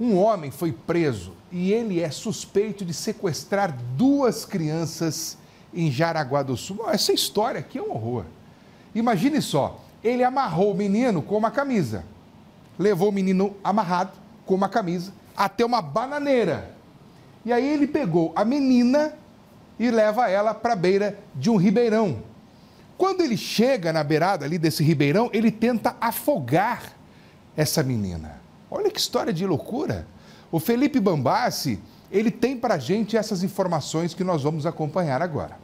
Um homem foi preso e ele é suspeito de sequestrar duas crianças em Jaraguá do Sul. Essa história aqui é um horror. Imagine só, ele amarrou o menino com uma camisa. Levou o menino amarrado com uma camisa até uma bananeira. E aí ele pegou a menina e leva ela para a beira de um ribeirão. Quando ele chega na beirada ali desse ribeirão, ele tenta afogar essa menina. Olha que história de loucura. O Felipe Bambassi, ele tem para gente essas informações que nós vamos acompanhar agora.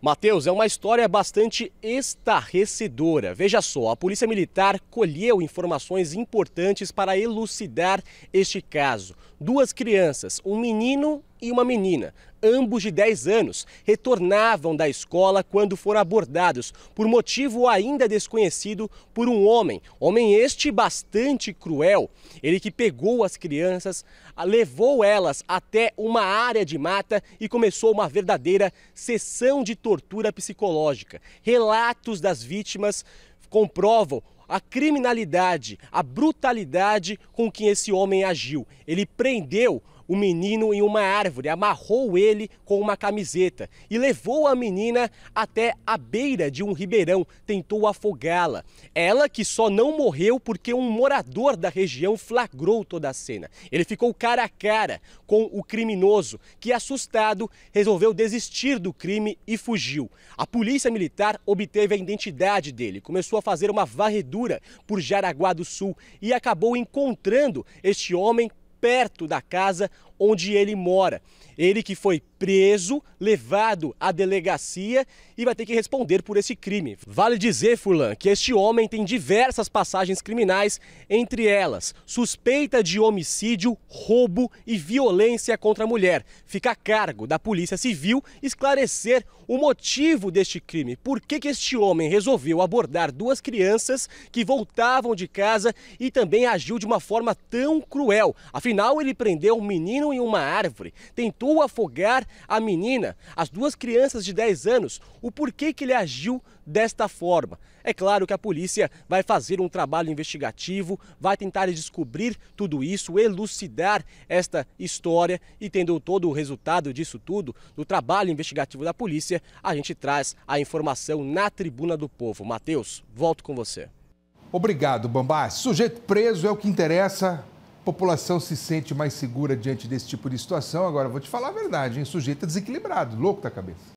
Mateus, é uma história bastante estarrecedora. Veja só, a Polícia Militar colheu informações importantes para elucidar este caso. Duas crianças, um menino e uma menina, ambos de 10 anos, retornavam da escola quando foram abordados por motivo ainda desconhecido por um homem, homem este bastante cruel. Ele que pegou as crianças, levou elas até uma área de mata e começou uma verdadeira sessão de tortura psicológica. Relatos das vítimas comprovam a criminalidade, a brutalidade com que esse homem agiu. Ele prendeu o menino em uma árvore, amarrou ele com uma camiseta e levou a menina até a beira de um ribeirão, tentou afogá-la. Ela que só não morreu porque um morador da região flagrou toda a cena. Ele ficou cara a cara com o criminoso, que assustado resolveu desistir do crime e fugiu. A polícia militar obteve a identidade dele, começou a fazer uma varredura por Jaraguá do Sul e acabou encontrando este homem perto da casa onde ele mora. Ele que foi preso, levado à delegacia e vai ter que responder por esse crime. Vale dizer, Furlan, que este homem tem diversas passagens criminais, entre elas suspeita de homicídio, roubo e violência contra a mulher. Fica a cargo da Polícia Civil esclarecer o motivo deste crime. Por que, que este homem resolveu abordar duas crianças que voltavam de casa e também agiu de uma forma tão cruel? Afinal, ele prendeu um menino em uma árvore, tentou afogar a menina, as duas crianças de 10 anos, o porquê que ele agiu desta forma. É claro que a polícia vai fazer um trabalho investigativo, vai tentar descobrir tudo isso, elucidar esta história e tendo todo o resultado disso tudo, do trabalho investigativo da polícia, a gente traz a informação na tribuna do povo. Matheus, volto com você. Obrigado, Bambá. Sujeito preso é o que interessa população se sente mais segura diante desse tipo de situação. Agora, vou te falar a verdade, hein? O sujeito é desequilibrado, louco da cabeça.